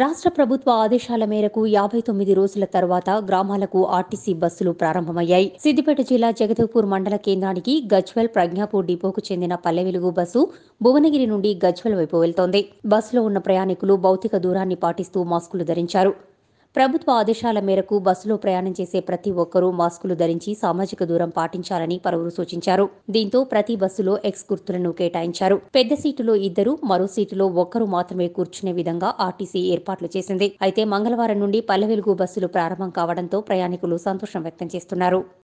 రాష్ట్ర ప్రభుత్వ ఆదేశాల మేరకు యాభై తొమ్మిది రోజుల తర్వాత గ్రామాలకు ఆర్టీసీ బస్సులు ప్రారంభమయ్యాయి సిద్దిపేట జిల్లా జగదేవ్పూర్ మండల కేంద్రానికి గజ్వెల్ ప్రజ్ఞాపూర్ డిపోకు చెందిన పల్లె వెలుగు బస్సు భువనగిరి నుండి గజ్వెల్ వైపు వెళ్తోంది బస్సులో ఉన్న ప్రయాణికులు భౌతిక దూరాన్ని పాటిస్తూ మాస్కులు ధరించారు ప్రభుత్వ ఆదేశాల మేరకు బస్సులో ప్రయాణం చేసే ప్రతి ఒక్కరూ మాస్కులు ధరించి సామాజిక దూరం పాటించాలని పలువురు సూచించారు దీంతో ప్రతి బస్సులో ఎక్స్ గుర్తులను కేటాయించారు పెద్ద సీటులో ఇద్దరు మరో సీటులో ఒక్కరు మాత్రమే కూర్చునే విధంగా ఆర్టీసీ ఏర్పాట్లు చేసింది అయితే మంగళవారం నుండి వెలుగు బస్సులు ప్రారంభం కావడంతో ప్రయాణికులు సంతోషం వ్యక్తం చేస్తున్నారు